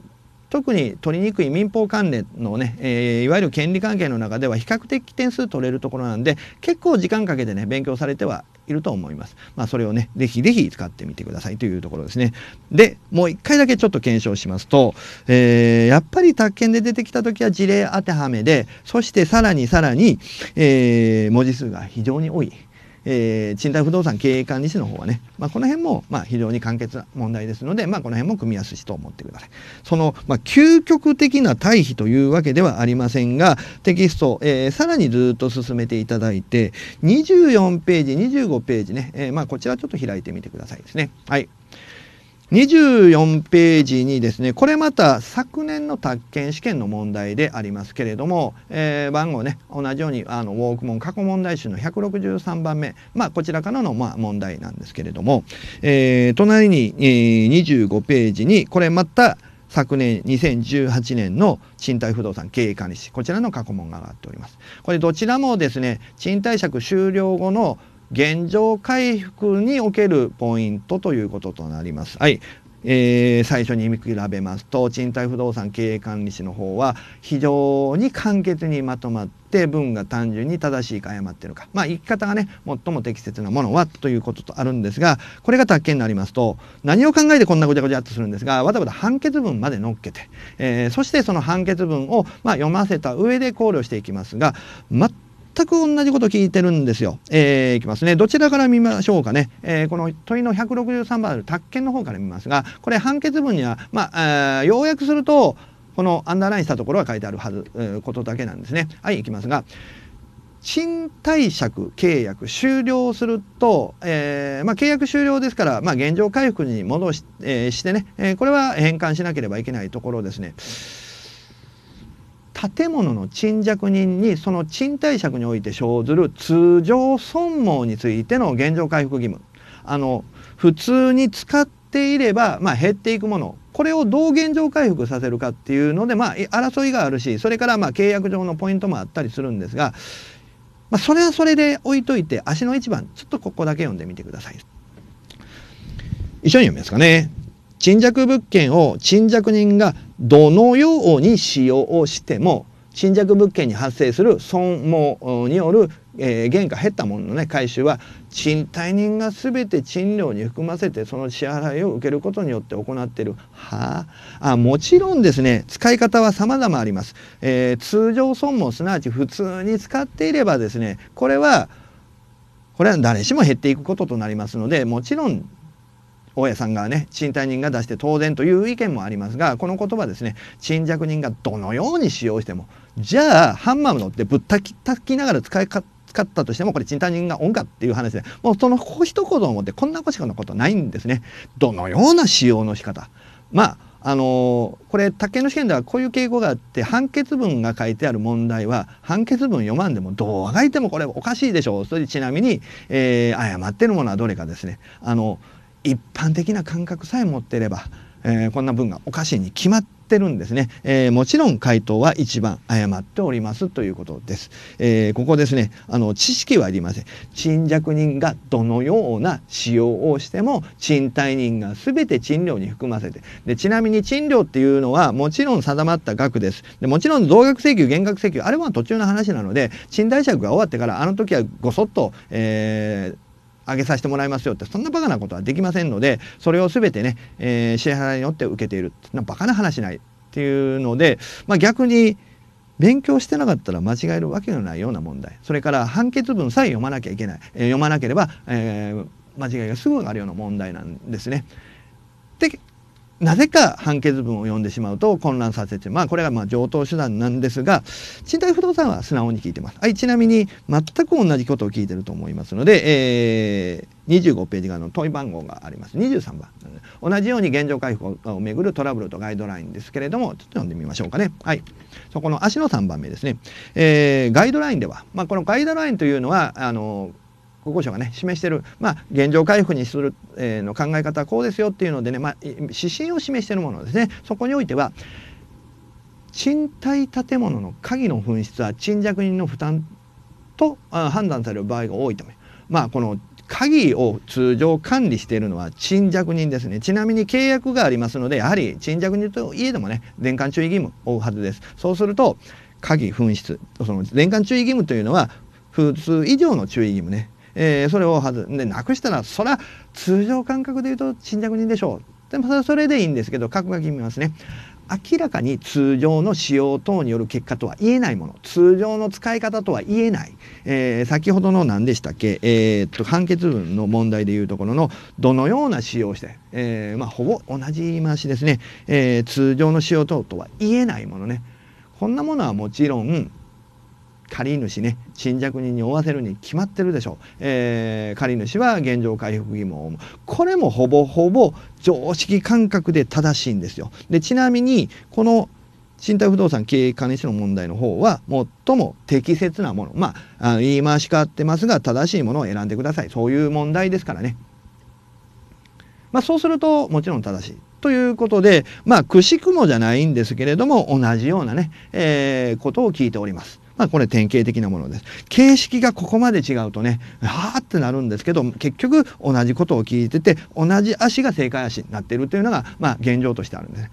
特に取りにくい民法関連のね、えー、いわゆる権利関係の中では比較的点数取れるところなんで結構時間かけてね勉強されてはいると思います。まあ、それをね是非是非使ってみてくださいというところですね。でもう一回だけちょっと検証しますと、えー、やっぱり宅建で出てきた時は事例当てはめでそしてさらにさらに、えー、文字数が非常に多い。えー、賃貸不動産経営管理士の方はね、まあ、この辺も、まあ、非常に簡潔な問題ですので、まあ、この辺も組みやすいと思ってください。その、まあ、究極的な対比というわけではありませんが、テキスト、えー、さらにずっと進めていただいて、24ページ、25ページね、えー、まあ、こちらちょっと開いてみてくださいですね。はい。24ページにですねこれまた昨年の宅建試験の問題でありますけれども、えー、番号ね同じようにあのウォークモン過去問題集の163番目、まあ、こちらからのまあ問題なんですけれども、えー、隣に、えー、25ページにこれまた昨年2018年の賃貸不動産経営管理士こちらの過去問が上がっております。これどちらもですね賃貸借終了後の現状回復におけるポイントということとなります。はいえー、最初に見比べますと賃貸不動産経営管理士の方は非常に簡潔にまとまって文が単純に正しいか誤ってるかまあ言い方がね最も適切なものはということとあるんですがこれが宅建になりますと何を考えてこんなごちゃごちゃっとするんですがわざわざ判決文まで載っけて、えー、そしてその判決文を、まあ、読ませた上で考慮していきますが全全く同じこと聞いてるんですよ。えー、いきますね。どちらから見ましょうかね。えー、この問いの163番ある宅建の方から見ますが、これ判決文には、まあ、要約すると、このアンダーラインしたところは書いてあるはず、えー、ことだけなんですね。はい、いきますが、賃貸借契約終了すると、えーまあ、契約終了ですから、まあ、現状回復に戻し,、えー、してね、えー、これは返還しなければいけないところですね。建物の賃借人にその賃貸借において生ずる通常損耗についての現状回復義務あの普通に使っていれば、まあ、減っていくものこれをどう現状回復させるかっていうので、まあ、争いがあるしそれからまあ契約上のポイントもあったりするんですが、まあ、それはそれで置いといて足の一番ちょっとここだけ読んでみてください。一緒に読みますかね。賃借物件を賃借人がどのように使用をしても賃借物件に発生する損耗による、えー、原価減ったもののね回収は賃貸人が全て賃料に含ませてその支払いを受けることによって行っているはああもちろんですね使い方は様々あります、えー、通常損もすなわち普通に使っていればですねこれはこれは誰しも減っていくこととなりますのでもちろん大家さんがね賃貸人が出して当然という意見もありますがこの言葉ですね賃借人がどのように使用してもじゃあハンマーのってぶったきたきながら使い方使ったとしてもこれ賃貸人が恩かっていう話でもうその一言をもってこんなことしかのことないんですね。どのような使用の仕方まああのこれ宅建の試験ではこういう傾向があって判決文が書いてある問題は判決文読まんでもどうあがいてもこれおかしいでしょうそれでちなみに、えー、誤ってるものはどれかですねあの一般的な感覚さえ持っていれば、えー、こんな文がおかしいに決まってるんですね、えー、もちろん回答は一番誤っておりますということです、えー、ここですねあの知識はありません賃借人がどのような使用をしても賃貸人がすべて賃料に含ませてでちなみに賃料っていうのはもちろん定まった額ですでもちろん増額請求減額請求あれは途中の話なので賃貸借が終わってからあの時はごそっと、えー上げさせてもらいますよってそんなバカなことはできませんのでそれを全てね、えー、支払いによって受けているなバカな話ないっていうので、まあ、逆に勉強してなかったら間違えるわけのないような問題それから判決文さえ読まなきゃいけない、えー、読まなければ、えー、間違いがすぐ上がるような問題なんですね。でなぜか判決文を読んでしまうと混乱させてまあこれがまあ上等手段なんですが賃貸不動産は素直に聞いてます。はい、ちなみに全く同じことを聞いてると思いますので、えー、25ページ側の問い番号があります23番同じように現状回復をめぐるトラブルとガイドラインですけれどもちょっと読んでみましょうかね。はい、そこの足の3番目ですね、えー、ガイドラインでは、まあ、このガイドラインというのはあの国交省がね示してる、まあ、現状回復にする、えー、の考え方はこうですよっていうのでね、まあ、指針を示してるものですね。そこにおいては賃貸建物の鍵の紛失は賃借人の負担と判断される場合が多いため、まあ、この鍵を通常管理しているのは賃借人ですねちなみに契約がありますのでやはり賃借人といえどもね全館注意義務を負うはずですそうすると鍵紛失その全館注意義務というのは普通以上の注意義務ねえー、それをはず、でなくしたら、それは通常感覚で言うと侵略人でしょう。でも、それでいいんですけど、格が決めますね。明らかに通常の使用等による結果とは言えないもの通常の使い方とは言えない、えー、先ほどの何でしたっけ、えー、っと判決文の問題でいうところのどのような使用して、えー、まあ、ほぼ同じ言い回しですね、え通常の使用等とは言えないものねこんなものはもちろん借主ね信託人に負わせるに決まってるでしょう、えー、借主は現状回復義務を負うこれもほぼほぼ常識感覚で正しいんですよでちなみにこの身体不動産経営管理士の問題の方は最も適切なものまあ言い回し変わってますが正しいものを選んでくださいそういう問題ですからねまあ、そうするともちろん正しいということで、まあ、くしくもじゃないんですけれども、同じようなね、えー、ことを聞いております。まあこれ典型的なものです。形式がここまで違うとね、はあってなるんですけど、結局同じことを聞いてて、同じ足が正解足になってるというのが、まあ現状としてあるんですね。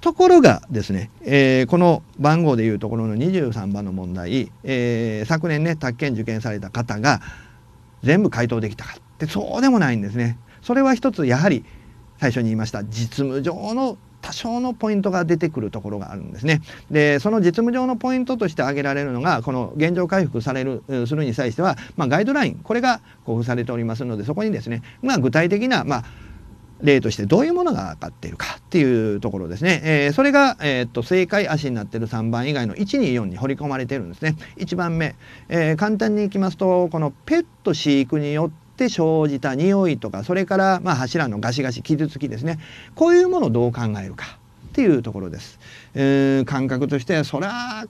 ところがですね、えー、この番号でいうところの23番の問題、えー、昨年ね、宅建受験された方が全部回答できたかってそうでもないんですね。それは一つやはり最初に言いました実務上の多少のポイントが出てくるところがあるんですね。でその実務上のポイントとして挙げられるのがこの現状回復されるするに際しては、まあ、ガイドラインこれが交付されておりますのでそこにですね、まあ、具体的な、まあ、例としてどういうものが分かっているかっていうところですね。えー、それが、えー、っと正解足になってる3番以外の124に彫り込まれてるんですね。1番目、えー、簡単にいきますとこのペット飼育によってって生じた匂いとかそれからまあ柱のガシガシ傷つきですねこういうものをどう考えるかっていうところです。えー、感覚としてそれりゃ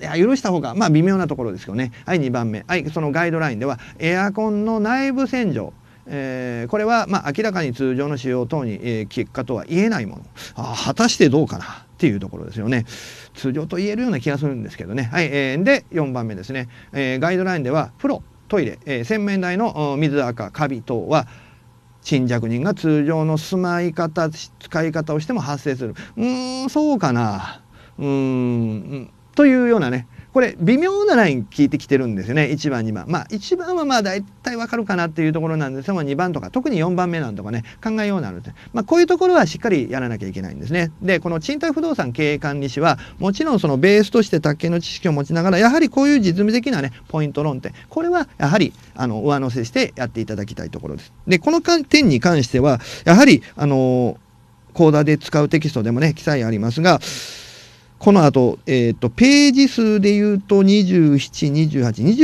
いや許した方がまあ微妙なところですけどねはい2番目はいそのガイドラインではエアコンの内部洗浄えー、これはまあ明らかに通常の使用等に、えー、結果とは言えないものあ果たしてどうかなっていうところですよね通常と言えるような気がするんですけどねはい、えー、で4番目ですね、えー、ガイドラインではプロトイレ、えー、洗面台の水垢カビ等は侵略人が通常の住まい方使い方をしても発生するうーんそうかなうーんというようなねこれ微妙なライン聞いてきてるんですよね1番2番まあ1番はまあ大体わかるかなっていうところなんですが2番とか特に4番目なんとかね考えようなので、て、まあ、こういうところはしっかりやらなきゃいけないんですねでこの賃貸不動産経営管理士はもちろんそのベースとして宅建の知識を持ちながらやはりこういう実務的なねポイント論点これはやはりあの上乗せしてやっていただきたいところですでこの点に関してはやはりあの講座で使うテキストでもね記載ありますがこの後、えっ、ー、と、ページ数で言うと27、28、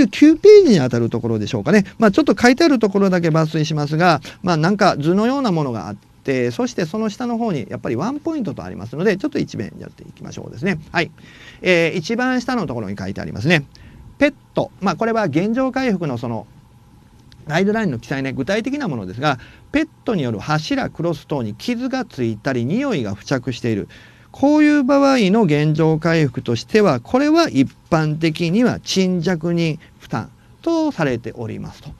29ページにあたるところでしょうかね。まあ、ちょっと書いてあるところだけ抜粋しますが、まあ、なんか図のようなものがあって、そしてその下の方にやっぱりワンポイントとありますのでちょっと一面やっていきましょうですね。はい、えー、一番下のところに書いてありますね。ペット、まあ、これは現状回復のそのガイドラインの記載ね具体的なものですがペットによる柱クロス等に傷がついたり匂いが付着しているこういう場合の現状回復としては、これは一般的には沈着に負担とされておりますと。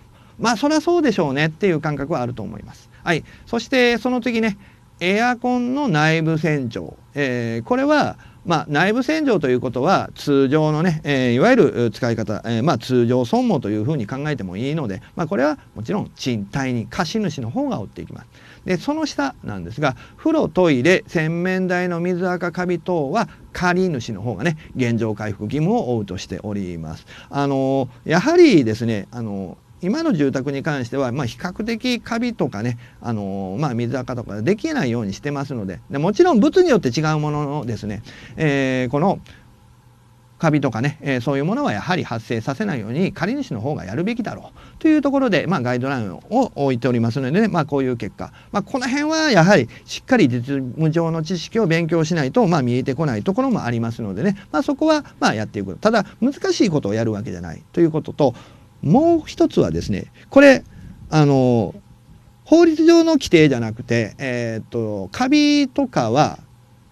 まあ、そりゃそうでしょうねっていう感覚はあると思います。はい。そして、その次ね、エアコンの内部洗浄。えー、これは、まあ、内部洗浄ということは通常のね、えー、いわゆる使い方、えー、まあ、通常損耗というふうに考えてもいいので、まあ、これはもちろん賃貸に貸主の方が追っていきます。でその下なんですが風呂トイレ洗面台の水垢カビ等は借主の方がね現状回復義務を負うとしております。あのやはりですねあの今の住宅に関しては、まあ、比較的カビとかね、あのー、まあ、水垢とかできないようにしてますのででもちろん物によって違うもののですね、えー、このカビとかね、えー、そういうものはやはり発生させないように借り主の方がやるべきだろうというところで、まあ、ガイドラインを置いておりますので、ね、まあ、こういう結果、まあ、この辺はやはりしっかり実務上の知識を勉強しないと、ま見えてこないところもありますのでね、まそこはまやっていくただ難しいことをやるわけじゃないということともう一つはですねこれあの法律上の規定じゃなくて、えー、っとカビとかは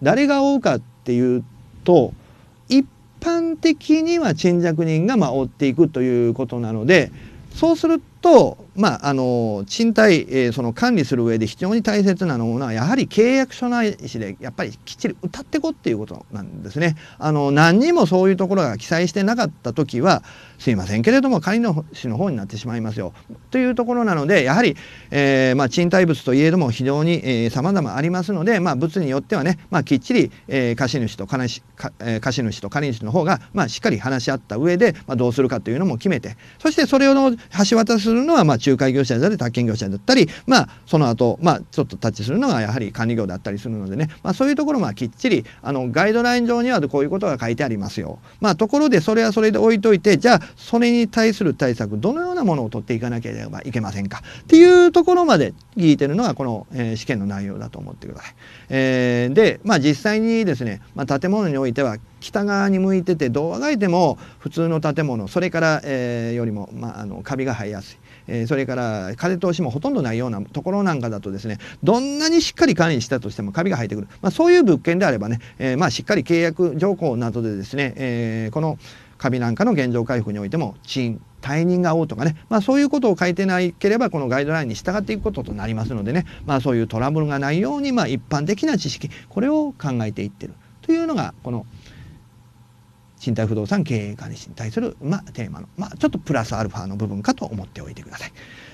誰が負うかっていうと般的には沈着人がま追っていくということなのでそうするとまあ、あの賃貸、えー、その管理する上で非常に大切なのはやはり契約書ないしでやっぱりきっちり歌ってこっていうことなんですね。あの何にもそういうところが記載してなかった時はすいませんけれども借り主の方になってしまいますよというところなのでやはり、えー、まあ、賃貸物といえども非常に、えー、様々ありますので、まあ、物によってはね、まあ、きっちり、え貸主と借主と借り主の方が、ましっかり話し合った上で、まどうするかというのも決めてそしてそれを橋渡するのは、まあ仲介業者であったり宅建業者だったりまあその後まあちょっとタッチするのがやはり管理業だったりするのでね、まあ、そういうところもきっちりあのガイドライン上にはこういうことが書いてありますよ。まあ、ところでそれはそれで置いといてじゃあそれに対する対策どのようなものを取っていかなければいけませんかっていうところまで聞いてるのがこの、えー、試験の内容だと思ってください。えー、で、まあ、実際にですね、まあ、建物においては北側に向いててどうあがいても普通の建物それから、えー、よりも、まあ、あのカビが生えやすい。えー、それから風通しもほとんどないようなところなんかだとですねどんなにしっかり管理したとしてもカビが生えてくる、まあ、そういう物件であればね、えー、まあ、しっかり契約条項などでですね、えー、このカビなんかの現状回復においても賃退任が合うとかね、まあ、そういうことを書いてなければこのガイドラインに従っていくこととなりますのでね、まあ、そういうトラブルがないように、まあ、一般的な知識これを考えていってるというのがこの身体不動産経営管理士に対する、まあ、テーマの、まあ、ちょっとプラスアルファの部分かと思っておいてください。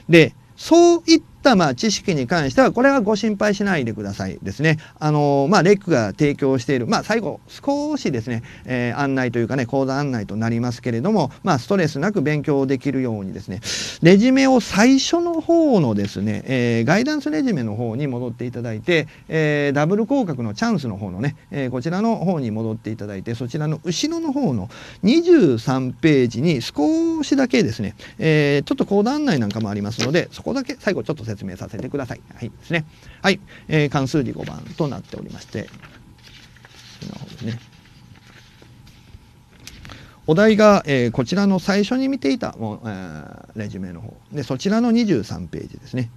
で、そういっったまあ知識に関してはこれはご心配しないでくださいですね。あのまあレックが提供しているまあ最後少しですね、えー、案内というかね講座案内となりますけれどもまあストレスなく勉強できるようにですねレジメを最初の方のですね、えー、ガイダンスレジメの方に戻っていただいて、えー、ダブル降格のチャンスの方のね、えー、こちらの方に戻っていただいてそちらの後ろの方の23ページに少しだけですね、えー、ちょっと講座案内なんかもありますのでそこだけ最後ちょっと説明させてください。はいですね。はい、えー、関数字5番となっておりまして、の方ですね。お題が、えー、こちらの最初に見ていたもう、えー、レジュメの方でそちらの23ページですね。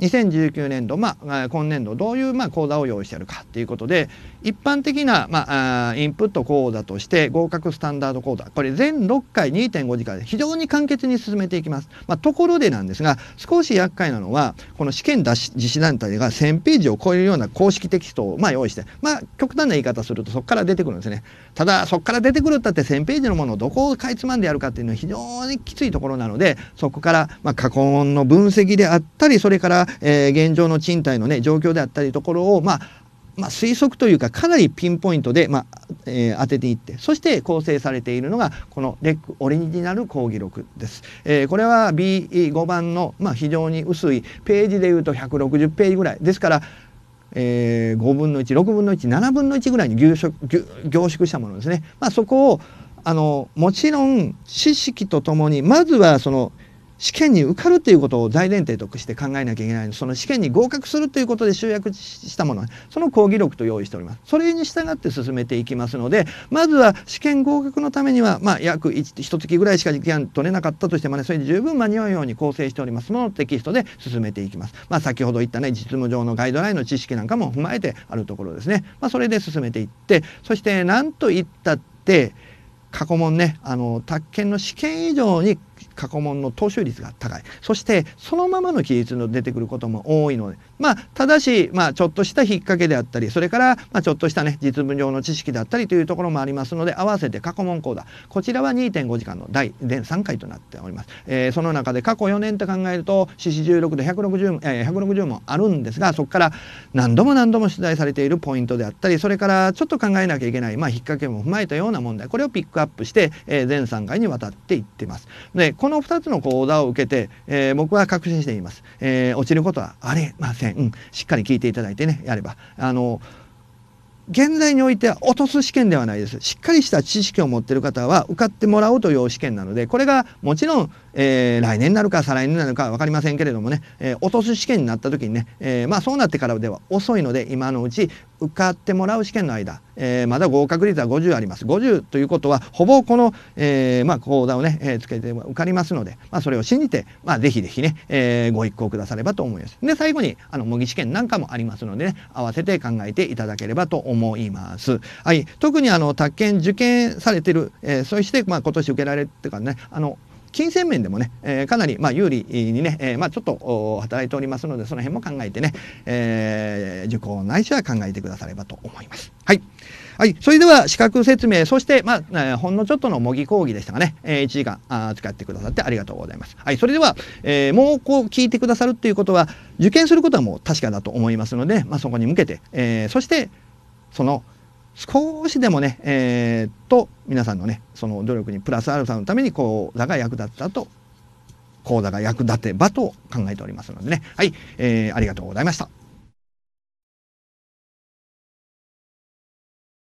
2019年度、まあ、今年度どういうまあ講座を用意しているかということで一般的なまあインプット講座として合格スタンダード講座これ全6回2.5時間で非常に簡潔に進めていきます、まあ、ところでなんですが少し厄介なのはこの試験実施団体が1000ページを超えるような公式テキストをまあ用意してまあ極端な言い方するとそこから出てくるんですねただそこから出てくるったって1000ページのものをどこをかいつまんでやるかっていうのは非常にきついところなのでそこからまあ過去の分析であったりそれからえー、現状の賃貸のね状況であったりところをまあまあ、推測というかかなりピンポイントで、まあえー、当てていってそして構成されているのがこのレックオリジナル講義録です、えー、これは B5 番の、まあ、非常に薄いページでいうと160ページぐらいですからえー、5分の16分の17分の1ぐらいに凝縮凝縮したものですね、まあ、そこをあのもちろん知識とともにまずはその試験に受かるということを大前提として考えなきゃいけないのその試験に合格するということで集約したものその講義録と用意しておりますそれに従って進めていきますのでまずは試験合格のためには、まあ、約一1月ぐらいしか時間取れなかったとしてもねそれで十分間に合うように構成しておりますものテキストで進めていきます、まあ、先ほど言ったね実務上のガイドラインの知識なんかも踏まえてあるところですね、まあ、それで進めていってそして何と言ったって過去問ねあの宅建の試験以上に過去問の踏襲率が高いそしてそのままの記述の出てくることも多いのでまあ、ただし、まあ、ちょっとした引っ掛けであったりそれから、まあ、ちょっとしたね実務上の知識であったりというところもありますので合わせて過去問講座こちらは2.5時間の第全3回となっております、えー、その中で過去4年と考えると四四十六で160、えー、160問あるんですがそこから何度も何度も取材されているポイントであったりそれからちょっと考えなきゃいけない、まあ、引っ掛けも踏まえたような問題これをピックアップして、えー、全3回にわたっていってます。でこの2つの講座を受けて、えー、僕は確信しています。えー、落ちることはありません。ね、うん、しっかり聞いていただいてねやればあの現在においては落とす試験ではないです。しっかりした知識を持ってる方は受かってもらうという試験なので、これがもちろん、えー、来年になるか再来年になるか分かりませんけれどもね、えー、落とす試験になった時にね、えー、まあそうなってからでは遅いので、今のうち受かってもらう試験の間、えまだ合格率は50あります。50ということは、ほぼこの、えまあ講座をね、えつけて受かりますので、まあそれを信じて、まあぜひぜひね、えご一考くださればと思います。で、最後に、あの模擬試験なんかもありますので、ね、合わせて考えていただければと思います。思います。はい、特にあの宅建受験されてる、えー、そしてまあ今年受けられてかねあの金銭面でもね、えー、かなりまあ有利にね、えー、まあちょっと働いておりますのでその辺も考えてね、えー、受講ないしは考えてくださればと思います。はい。はい。それでは、資格説明、そして、まあ、えー、ほんのちょっとの模擬講義でしたがね、えー、1時間あ使ってくださってありがとうございます。はい。それでは、えー、もうこう聞いてくださるっていうことは、受験することはもう確かだと思いますので、まあ、そこに向けて、えー、そして、その少しでもね、えー、っと皆さんのねその努力にプラスアルファのために講座が役立ったと講座が役立てばと考えておりますのでねはい、えー、ありがとうございました。